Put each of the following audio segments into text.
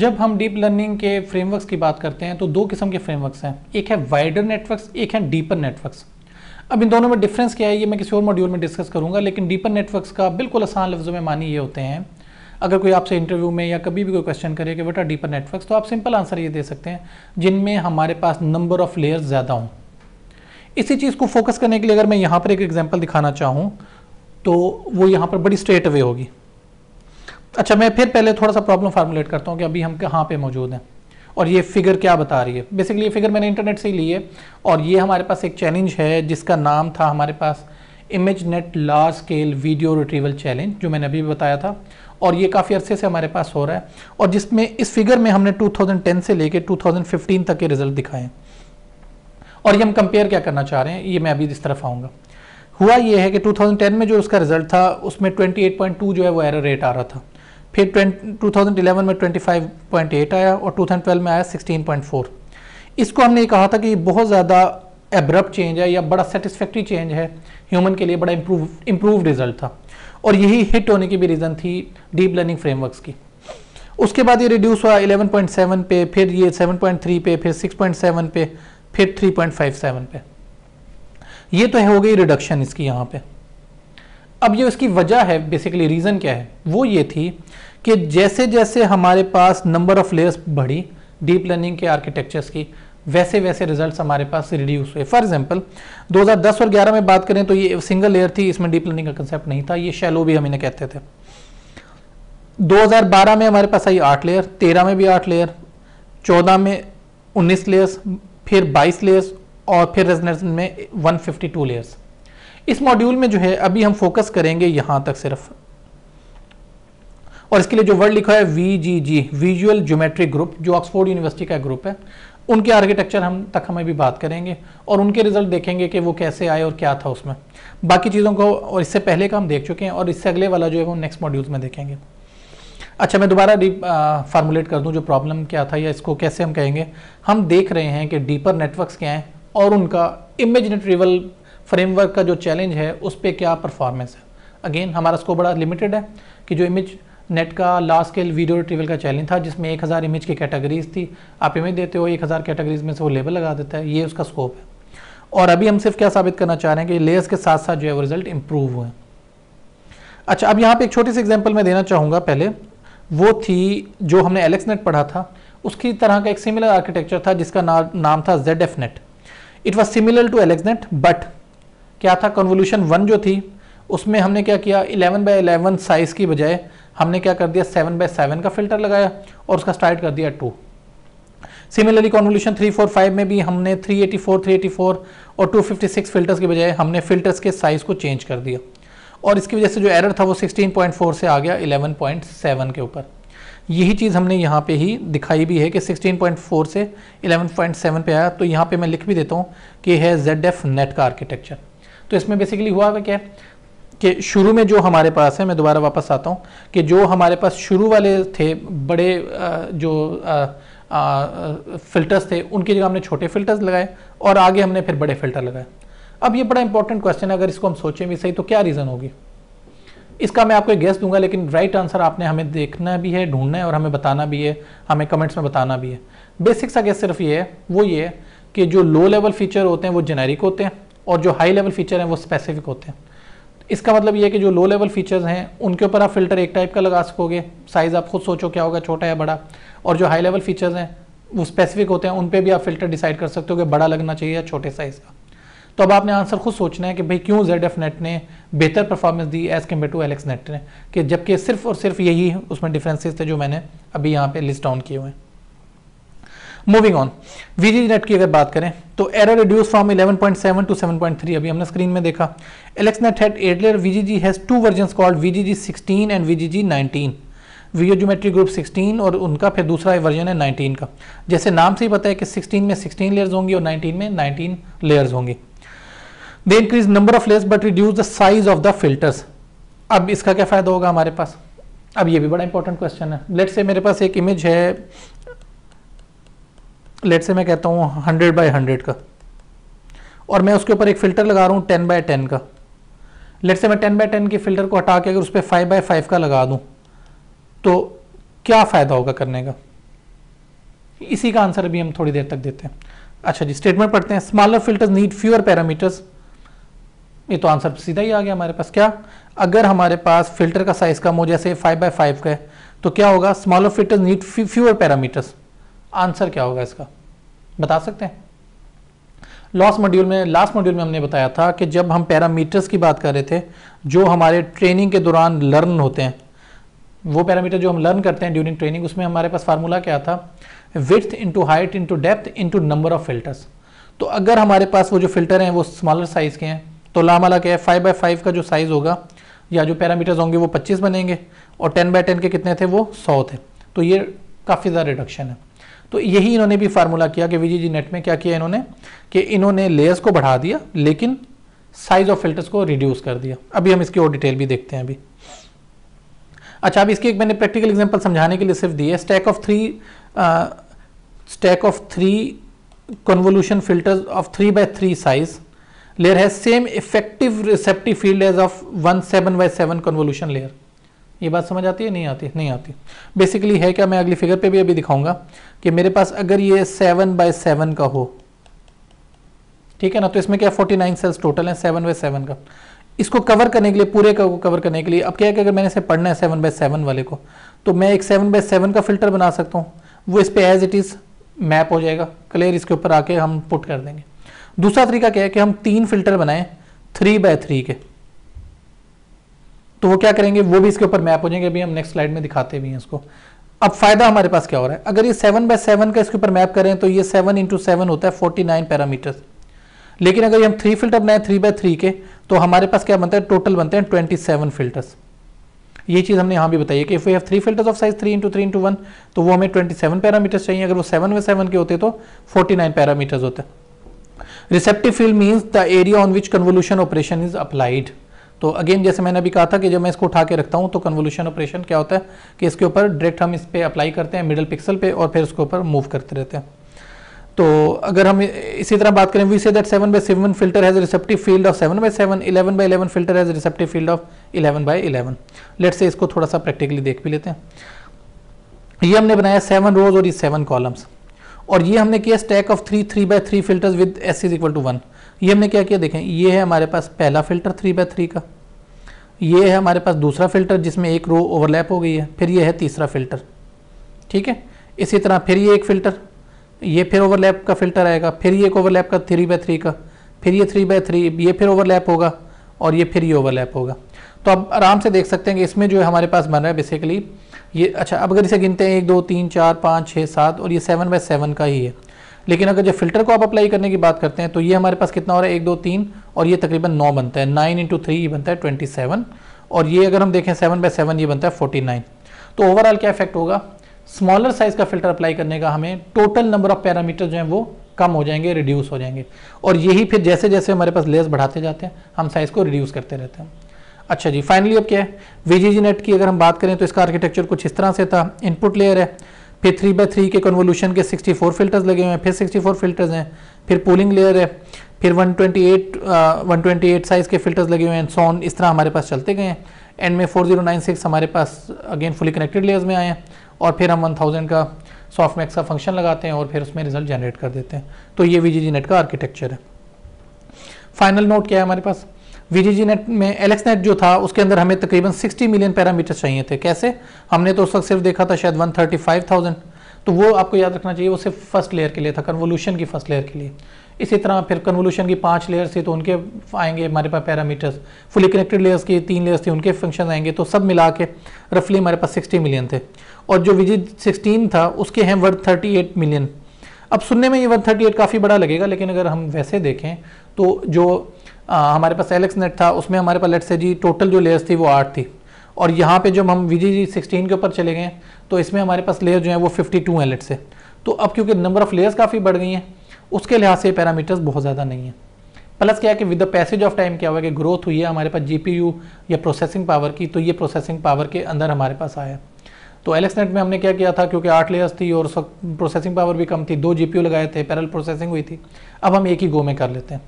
जब हम deep learning के फ्रेमवर्क्स की बात करते हैं तो दो किस्म के फ्रेमवर्क्स हैं एक है वाइडर नेटवर्क्स एक है डीपर नेटवर्क्स अब इन दोनों में डिफरेंस क्या है ये मैं किसी और मॉड्यूल में डिस्कस करूंगा लेकिन डीपर नेटवर्क्स का बिल्कुल आसान लफ्ज़ों में मानी ये होते हैं अगर कोई आपसे इंटरव्यू में या कभी भी कोई क्वेश्चन करे कि बेटा डीपर नेटवर्क्स तो आप सिंपल आंसर ये दे सकते हैं जिनमें हमारे पास नंबर ऑफ लेयर्स ज़्यादा हों इसी चीज़ को फोकस करने के लिए अगर मैं यहाँ पर एक एग्जाम्पल दिखाना चाहूँ तो वो यहाँ पर बड़ी स्ट्रेट अवे होगी अच्छा मैं फिर पहले थोड़ा सा प्रॉब्लम फार्मूलेट करता हूँ कि अभी हम कहाँ पे मौजूद हैं और ये फिगर क्या बता रही है बेसिकली ये फिगर मैंने इंटरनेट से ही ली है और ये हमारे पास एक चैलेंज है जिसका नाम था हमारे पास ImageNet large scale video retrieval challenge जो मैंने अभी बताया था और ये काफ़ी अरसे से हमारे पास हो रहा है और जिसमें इस फिगर में हमने 2010 से लेकर 2015 तक के रिजल्ट दिखाए और ये हम कंपेयर क्या करना चाह रहे हैं ये मैं अभी इस तरफ आऊँगा हुआ ये है कि 2010 में जो उसका रिजल्ट था उसमें 28.2 जो है वो एरर रेट आ रहा था फिर 2011 में 25.8 आया और 2012 में आया 16.4 इसको हमने ये कहा था कि बहुत ज़्यादा एब्रप्ट चेंज है या बड़ा सेटिस्फैक्ट्री चेंज है ह्यूमन के लिए बड़ा इम्प्रूव इम्प्रूव रिजल्ट था और यही हिट होने की भी रीज़न थी डीप लर्निंग फ्रेमवर्क्स की उसके बाद ये रिड्यूस हुआ 11.7 पे फिर ये 7.3 पे फिर 6.7 पे फिर 3.57 पे ये तो हो गई रिडक्शन इसकी यहाँ पे अब ये उसकी वजह है बेसिकली रीज़न क्या है वो ये थी कि जैसे जैसे हमारे पास नंबर ऑफ़ लेयर्स बढ़ी डीप लर्निंग के आर्किटेक्चर्स की वैसे वैसे रिजल्ट्स हमारे पास रिड्यूस हुए फॉर एग्जांपल 2010 और 11 में बात करें तो ये सिंगल लेयर थी इसमें डीप लर्निंग का कंसेप्ट नहीं था ये शैलो भी हम इन्हें कहते थे 2012 में हमारे पास आई आठ लेयर 13 में भी आठ लेयर 14 में 19 लेयर्स फिर 22 लेयर्स और फिर रेजनेशन में 152 लेयर्स इस मॉड्यूल में जो है अभी हम फोकस करेंगे यहां तक सिर्फ और इसके लिए जो वर्ड लिखा है V G G visual geometric group जो ऑक्सफोर्ड यूनिवर्सिटी का ग्रुप है उनके आर्किटेक्चर हम तक हमें भी बात करेंगे और उनके रिजल्ट देखेंगे कि वो कैसे आए और क्या था उसमें बाकी चीज़ों को और इससे पहले का हम देख चुके हैं और इससे अगले वाला जो है वो नेक्स्ट मॉड्यूल्स में देखेंगे अच्छा मैं दोबारा डी फार्मूलेट कर दूं जो प्रॉब्लम क्या था या इसको कैसे हम कहेंगे हम देख रहे हैं कि डीपर नेटवर्क्स क्या हैं और उनका इमेज रिट्रीवल फ्रेमवर्क का जो चैलेंज है उस पर क्या परफॉर्मेंस है अगेन हमारा स्कोप बड़ा लिमिटेड है कि जो इमेज नेट का लास्ट स्केल वीडियो रिट्रीवल का चैलेंज था जिसमें एक हज़ार इमेज की कैटेगरीज थी आप इमेज देते हो एक हज़ार कैटेगरीज में से वो लेबल लगा देता है ये उसका स्कोप है और अभी हम सिर्फ क्या साबित करना चाह रहे हैं कि लेयर्स के साथ साथ जो है वो रिजल्ट इम्प्रूव हुए अच्छा अब यहाँ पे एक छोटी सी एग्जाम्पल मैं देना चाहूँगा पहले वो थी जो हमने एलेक्स नेट पढ़ा था उसकी तरह का एक सिमिलर आर्किटेक्चर था जिसका ना, नाम था Z F net it was similar to AlexNet but क्या था कन्वोल्यूशन वन जो थी उसमें हमने क्या किया इलेवन बाई इलेवन साइज़ की बजाय हमने क्या कर दिया सेवन बाय सेवन का फिल्टर लगाया और उसका स्टार्ट कर दिया two similarly convolution three four five में भी हमने 384, 384 और 256 फिल्टर्स के बजाय हमने फिल्टर्स के साइज़ को चेंज कर दिया और इसकी वजह से जो एरर था वो 16.4 से आ गया 11.7 के ऊपर यही चीज़ हमने यहाँ पे ही दिखाई भी है कि 16.4 से 11.7 पे आया तो यहाँ पे मैं लिख भी देता हूँ कि है जेड एफ नेट का आर्किटेक्चर तो इसमें बेसिकली हुआ क्या कि शुरू में जो हमारे पास है मैं दोबारा वापस आता हूँ कि जो हमारे पास शुरू वाले थे बड़े जो फ़िल्टर्स थे उनकी जगह हमने छोटे फ़िल्टर्स लगाए और आगे हमने फिर बड़े फ़िल्टर लगाए अब ये बड़ा इंपॉर्टेंट क्वेश्चन है अगर इसको हम सोचें भी सही तो क्या रीज़न होगी इसका मैं आपको एक गेस दूंगा लेकिन राइट आंसर आपने हमें देखना भी है ढूंढना है और हमें बताना भी है हमें कमेंट्स में बताना भी है बेसिक सा गेस सिर्फ ये है वो ये है कि जो लो लेवल फीचर होते हैं वो जेनेरिक होते हैं और जो हाई लेवल फीचर हैं वो स्पेसिफिक होते हैं इसका मतलब ये है कि जो लो लेवल फीचर्स हैं उनके ऊपर आप फिल्टर एक टाइप का लगा सकोगे साइज़ आप खुद सोचो क्या होगा छोटा या बड़ा और जो हाई लेवल फीचर्स हैं वो स्पेसिफिक होते हैं उन पर भी आप फिल्टर डिसाइड कर सकते हो कि बड़ा लगना चाहिए या छोटे साइज़ का तो अब आपने आंसर खुद सोचना है कि भाई क्यों जेड एफ नेट ने बेहतर परफॉर्मेंस दी as compare to AlexNet ने कि जबकि सिर्फ और सिर्फ यही उसमें डिफरेंसेस थे जो मैंने अभी यहाँ पे लिस्ट डाउन किए हुए हैं मूविंग ऑन वीजी नेट की अगर बात करें तो एरर रिड्यूस फ्रॉम 11.7 टू 7.3 अभी हमने स्क्रीन में देखा Alex net had eight layer VGG has two version called VGG 16 and VGG 19 video geometry group 16 और उनका फिर दूसरा वर्जन है 19 का जैसे नाम से ही पता है कि 16 में 16 लेयर्स होंगी और 19 में 19 लेयर्स होंगी they increase number of layers but reduce the size of the filters अब इसका क्या फ़ायदा होगा हमारे पास अब ये भी बड़ा इंपॉर्टेंट क्वेश्चन है लेट से मेरे पास एक इमेज है लेट से मैं कहता हूँ हंड्रेड बाई हंड्रेड का और मैं उसके ऊपर एक फ़िल्टर लगा रहा हूँ टेन बाई टेन का लेट से मैं टेन बाई टेन के फ़िल्टर को हटा के अगर उस पर फाइव बाई फाइव का लगा दूँ तो क्या फ़ायदा होगा करने का इसी का आंसर अभी हम थोड़ी देर तक देते हैं अच्छा जी स्टेटमेंट पढ़ते हैं smaller filters need fewer parameters ये तो आंसर सीधा ही आ गया हमारे पास क्या अगर हमारे पास फिल्टर का साइज़ कम हो जैसे फाइव बाई फाइव का है तो क्या होगा smaller filter need fewer parameters answer क्या होगा इसका बता सकते हैं लॉस मॉड्यूल में लास्ट मॉड्यूल में हमने बताया था कि जब हम पैरामीटर्स की बात कर रहे थे जो हमारे ट्रेनिंग के दौरान लर्न होते हैं वो पैरामीटर जो हम लर्न करते हैं ड्यूरिंग ट्रेनिंग उसमें हमारे पास फार्मूला क्या था width into height into depth into number of filters तो अगर हमारे पास वो जो फिल्टर हैं वो स्मॉलर साइज़ के हैं तो लामाला क्या है फाइव बाई फाइव का जो साइज़ होगा या जो पैरामीटर्स होंगे वो पच्चीस बनेंगे और टेन बाई टेन के कितने थे वो सौ थे तो ये काफ़ी ज़्यादा रिडक्शन है तो यही इन्होंने भी फार्मूला किया कि जी नेट में क्या किया इन्होंने कि इन्होंने लेयर्स को बढ़ा दिया लेकिन साइज ऑफ फिल्टर्स को रिड्यूस कर दिया अभी हम इसकी और डिटेल भी देखते हैं अभी अच्छा अब इसकी एक मैंने प्रैक्टिकल एग्जाम्पल समझाने के लिए सिर्फ दी है stack of three stack of three convolution filter of three by three size layer है same effective receptive field as of one seven by seven convolution layer ये बात समझ आती है नहीं आती नहीं आती बेसिकली है क्या मैं अगली फिगर पे भी अभी दिखाऊंगा कि मेरे पास अगर ये सेवन बाय सेवन का हो ठीक है ना तो इसमें क्या फोर्टी नाइन सेल्स टोटल है सेवन बाय सेवन का इसको कवर करने के लिए पूरे का कवर करने के लिए अब क्या है कि अगर मैंने इसे पढ़ना है सेवन बाय सेवन वाले को तो मैं एक सेवन बाय सेवन का फिल्टर बना सकता हूँ वो इस पर एज इट इज़ मैप हो जाएगा क्लियर इसके ऊपर आके हम पुट कर देंगे दूसरा तरीका क्या है कि हम तीन फिल्टर बनाएं थ्री बाय थ्री के तो वो क्या करेंगे वो भी इसके ऊपर मैप हो जाएंगे अभी हम नेक्स्ट स्लाइड में दिखाते भी हैं इसको अब फायदा हमारे पास क्या हो रहा है अगर ये सेवन बाय सेवन का इसके ऊपर मैप करें तो ये सेवन इंटू सेवन होता है फोर्टी नाइन पैरामीटर लेकिन अगर ये हम थ्री फिल्टर बनाए थ्री बाय थ्री के तो हमारे पास क्या बनता है टोटल बनते हैं ट्वेंटी सेवन फिल्टर्स ये चीज़ हमने यहां भी बताई है कि if you have three filters of size three into three into one तो वो हमें ट्वेंटी सेवन पैरामीटर्स चाहिए अगर वो सेवन बाय सेवन के होते तो फोर्टी नाइन पैरामीटर्स होते receptive field means the area on which convolution operation is applied तो अगेन जैसे मैंने अभी कहा था कि जब मैं इसको उठा के रखता हूँ तो कन्वोल्यूशन ऑपरेशन क्या होता है कि इसके ऊपर डायरेक्ट हम इस पर अप्लाई करते हैं मिडल पिक्सल पे और फिर उसके ऊपर मूव करते रहते हैं तो अगर हम इसी तरह बात करें we say that seven by seven filter has receptive field of seven by seven eleven by eleven filter has receptive field of eleven by eleven let's say इसको थोड़ा सा प्रैक्टिकली देख भी लेते हैं ये हमने बनाया सेवन रोज और ये सेवन कॉलम्स और ये हमने किया stack of three three by three filter with S is equal to one ये हमने क्या किया देखें ये है हमारे पास पहला फिल्टर थ्री बाय थ्री का ये है हमारे पास दूसरा फिल्टर जिसमें एक रो ओवरलैप हो गई है फिर ये है तीसरा फिल्टर ठीक है इसी तरह फिर ये एक फ़िल्टर ये फिर ओवरलैप का फिल्टर आएगा फिर ये एक ओवरलैप का थ्री बाय थ्री का फिर ये थ्री बाय थ्री ये फिर ओवरलैप होगा और ये फिर ये ओवरलैप होगा तो आप आराम से देख सकते हैं कि इसमें जो है हमारे पास बन रहा है बेसिकली ये अच्छा अब अगर इसे गिनते हैं एक दो तीन चार पाँच छः सात और ये सेवन बाय सेवन का ही है लेकिन अगर जब फिल्टर को आप अप्लाई करने की बात करते हैं तो ये हमारे पास कितना हो रहा है एक दो तीन और ये तकरीबन नौ बनता है नाइन इंटू थ्री ये बनता है ट्वेंटी सेवन और ये अगर हम देखें सेवन बाई सेवन ये बनता है फोर्टी नाइन तो ओवरऑल क्या इफेक्ट होगा स्मॉलर साइज का फिल्टर अप्लाई करने का हमें टोटल नंबर ऑफ पैरामीटर जो है वो कम हो जाएंगे रिड्यूस हो जाएंगे और यही फिर जैसे जैसे हमारे पास लेस बढ़ाते जाते हैं हम साइज को रिड्यूस करते रहते हैं अच्छा जी फाइनली अब क्या है वीजीजी नेट की अगर हम बात करें तो इसका आर्किटेक्चर कुछ इस तरह से था इनपुट लेयर है फिर थ्री बाई थ्री के कन्वोल्यूशन के 64 फिल्टर्स लगे हुए हैं फिर 64 फिल्टर्स हैं फिर पोलिंग लेयर है फिर 128 128 साइज के फिल्टर्स लगे हुए हैं सोन इस तरह हमारे पास चलते गए हैं एंड में 4096 हमारे पास अगेन फुली कनेक्टेड लेयर्स में आए हैं और फिर हम 1000 का सॉफ्ट मैक्स का फंक्शन लगाते हैं और फिर उसमें रिजल्ट जनरेट कर देते हैं तो ये वी नेट का आर्किटेक्चर है फाइनल नोट क्या है हमारे पास वीजीजी नेट में एलेक्स नेट जो था उसके अंदर हमें तकरीबन 60 मिलियन पैरामीटर्स चाहिए थे कैसे हमने तो उस वक्त सिर्फ देखा था शायद 135,000 तो वो आपको याद रखना चाहिए वो सिर्फ फर्स्ट लेयर के लिए था कन्वोल्यूशन की फर्स्ट लेयर के लिए इसी तरह फिर कन्वोल्यूशन की पांच लेयर थी तो उनके आएंगे हमारे पास पैरामीटर्स फुली कनेक्टेड लेयर्स की तीन लेयर्स थी उनके फंक्शन आएंगे तो सब मिला के रफली हमारे पास सिक्सटी मिलियन थे और जो विजी सिक्सटीन था उसके हैं वर्थ थर्टी मिलियन अब सुनने में ये वर्ड थर्टी काफ़ी बड़ा लगेगा लेकिन अगर हम वैसे देखें तो जो आ, हमारे पास एलेक्स नेट था उसमें हमारे पास लेट से जी टोटल जो लेयर्स थी वो आठ थी और यहाँ पे जब हम वी जी सिक्सटीन के ऊपर चले गए तो इसमें हमारे पास लेयर जो है वो फिफ्टी टू हैं लेट से तो अब क्योंकि नंबर ऑफ़ लेयर्स काफ़ी बढ़ गई हैं उसके लिहाज से पैरामीटर्स बहुत ज़्यादा नहीं है प्लस क्या है कि with the passage of time क्या हुआ कि ग्रोथ हुई है हमारे पास जी या प्रोसेसिंग पावर की तो ये प्रोसेसिंग पावर के अंदर हमारे पास आया है तो नेट में हमने क्या किया था क्योंकि आठ लेयर्स थी और प्रोसेसिंग पावर भी कम थी दो जी लगाए थे पैरल प्रोसेसिंग हुई थी अब हम एक ही गो में कर लेते हैं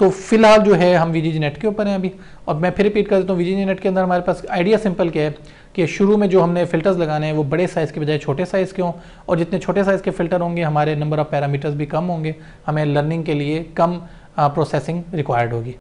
तो फिलहाल जो है हम वी नेट के ऊपर हैं अभी और मैं फिर रिपीट कर देता हूँ वी नेट के अंदर हमारे पास आइडिया सिंपल क्या है कि शुरू में जो हमने फिल्टर्स लगाने हैं वो बड़े साइज़ के बजाय छोटे साइज़ के हों और जितने छोटे साइज़ के फिल्टर होंगे हमारे नंबर ऑफ़ पैरामीटर्स भी कम होंगे हमें लर्निंग के लिए कम प्रोसेसिंग रिक्वायर्ड होगी